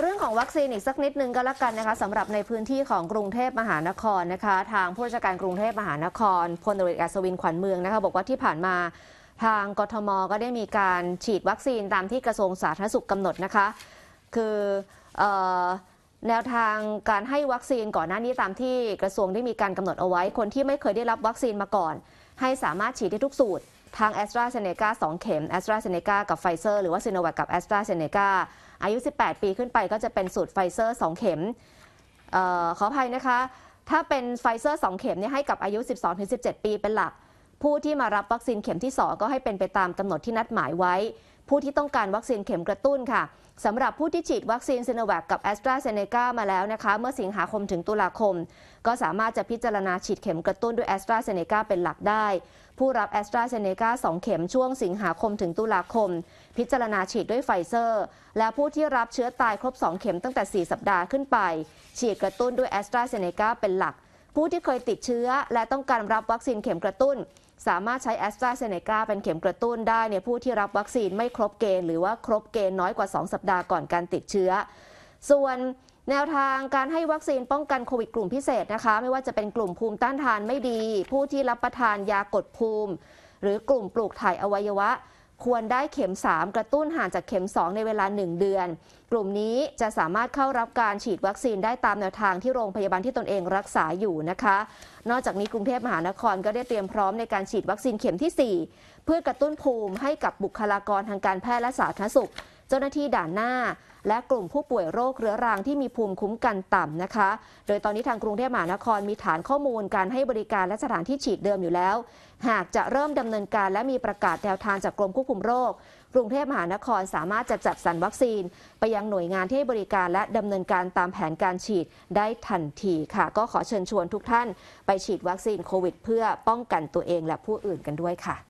เรื่องของวัคซีนอีกสักนิดนึงก็แล้วกันนะคะสำหรับในพื้นที่ของกรุงเทพมหานครนะคะทางผู้ราชการกรุงเทพมหานครพลตรีอัศวินขวัญเมืองนะคะบอกว่าที่ผ่านมาทางกทมก็ได้มีการฉีดวัคซีนตามที่กระทรวงสาธารณสุขกำหนดนะคะคืออแนวทางการให้วัคซีนก่อนหน้านี้ตามที่กระทรวงได้มีการกำหนดเอาไว้ คนที่ไม่เคยได้รับวัคซีนมาก่อน ให้สามารถฉีดได้ทุกสูตรทางแอสตราเซเนกา2เข็มแอสตราเซเนกากับไฟเซอร์หรือว่าซีโนแวคกับแอสตราเซเนกาอายุ 18 ปีขึ้นไปก็จะเป็นสูตรไฟเซอร์2เข็มออขออภัยนะคะ ถ้าเป็นไฟเซอร์2เข็มเนี่ยให้กับอายุ 12-17 ปีเป็นหลัก ผู้ที่มารับวัคซีนเข็มที่2ก็ให้เป็นไปตามกำหนดที่นัดหมายไว้ผู้ที่ต้องการวัคซีนเข็มกระตุ้นค่ะสำหรับผู้ที่ฉีดวัคซีนซิโนแวคกับแอสตราเซเนกามาแล้วนะคะ เมื่อสิงหาคมถึงตุลาคม ก็สามารถจะพิจารณาฉีดเข็มกระตุ้นด้วยแอสตราเซเนกาเป็นหลักได้ ผู้รับแอสตราเซเนกางเข็มช่วงสิงหาคมถึงตุลาคม พิจารณาฉีดด้วยไฟเซอร์ และผู้ที่รับเชื้อตายครบ 2 เข็มตั้งแต่ 4 สัปดาห์ขึ้นไป ฉีดกระตุ้นด้วยแอสตราเซเนกาเป็นหลัก ผู้ที่เคยติดเชื้อและต้องการรับวัคซีนเข็มกระตุ้นสามารถใช้แอสตราเซเนกาเป็นเข็มกระตุ้นได้ในผู้ที่รับวัคซีนไม่ครบเกณฑ์หรือว่าครบเกณฑ์น้อยกว่า 2 สัปดาห์ก่อนการติดเชื้อ ส่วนแนวทางการให้วัคซีนป้องกันโควิดกลุ่มพิเศษนะคะ ไม่ว่าจะเป็นกลุ่มภูมิต้านทานไม่ดี ผู้ที่รับประทานยากดภูมิ หรือกลุ่มปลูกถ่ายอวัยวะควรได้เข็ม 3 กระตุ้นห่างจากเข็ม 2 ในเวลา 1 เดือน กลุ่มนี้จะสามารถเข้ารับการฉีดวัคซีนได้ตามแนวทางที่โรงพยาบาลที่ตนเองรักษาอยู่นะคะ นอกจากนี้กรุงเทพมหานครก็ได้เตรียมพร้อมในการฉีดวัคซีนเข็มที่ 4 เพื่อกระตุ้นภูมิให้กับบุคลากรทางการแพทย์และสาธารณสุขเจ้าหน้าที่ด่านหน้า และกลุ่มผู้ป่วยโรคเรื้อรังที่มีภูมิคุ้มกันต่ำนะคะ โดยตอนนี้ทางกรุงเทพมหานครมีฐานข้อมูลการให้บริการและสถานที่ฉีดเดิมอยู่แล้ว หากจะเริ่มดำเนินการและมีประกาศแนวทางจากกรมควบคุมโรค กรุงเทพมหานครสามารถจะจัดสรรวัคซีน ไปยังหน่วยงานที่ให้บริการและดำเนินการตามแผนการฉีดได้ทันทีค่ะ ก็ขอเชิญชวนทุกท่านไปฉีดวัคซีนโควิดเพื่อป้องกันตัวเองและผู้อื่นกันด้วยค่ะ